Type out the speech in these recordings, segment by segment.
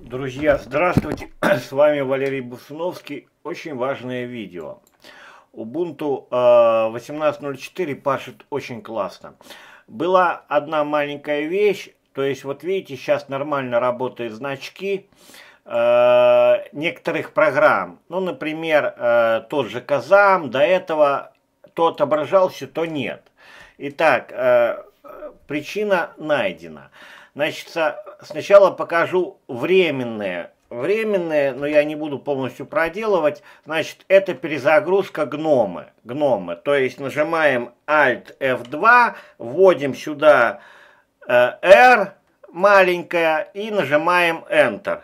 Друзья, здравствуйте! С вами Валерий Бусуновский. Очень важное видео. Ubuntu 18.04 а, пашет очень классно. Была одна маленькая вещь, то есть вот видите, сейчас нормально работают значки а, некоторых программ. Ну, например, а, тот же Казам, до этого то отображался, то нет. Итак, э, причина найдена. Значит, сначала покажу временное временное но я не буду полностью проделывать. Значит, это перезагрузка гномы. гномы. То есть нажимаем Alt F2, вводим сюда э, R маленькая и нажимаем Enter.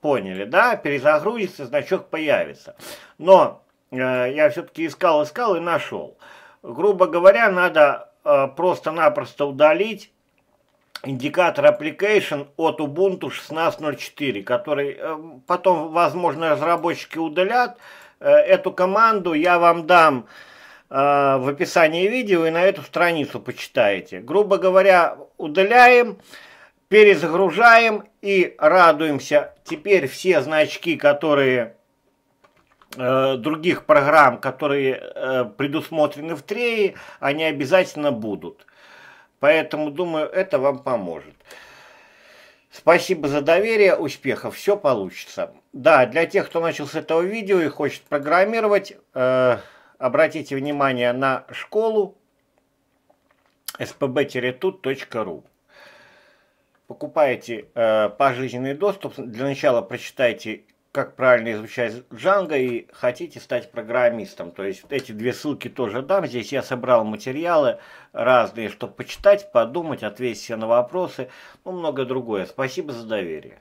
Поняли, да? Перезагрузится, значок появится. Но э, я все-таки искал, искал и нашел. Грубо говоря, надо э, просто-напросто удалить индикатор application от Ubuntu 16.04, который э, потом, возможно, разработчики удалят. Э, эту команду я вам дам э, в описании видео и на эту страницу почитаете. Грубо говоря, удаляем, перезагружаем и радуемся. Теперь все значки, которые других программ, которые предусмотрены в трее, они обязательно будут. Поэтому, думаю, это вам поможет. Спасибо за доверие, успехов, все получится. Да, для тех, кто начал с этого видео и хочет программировать, э, обратите внимание на школу spb-tut.ru. Покупаете э, пожизненный доступ, для начала прочитайте как правильно изучать Django и хотите стать программистом. То есть эти две ссылки тоже дам. Здесь я собрал материалы разные, чтобы почитать, подумать, ответить себе на вопросы, ну, много другое. Спасибо за доверие.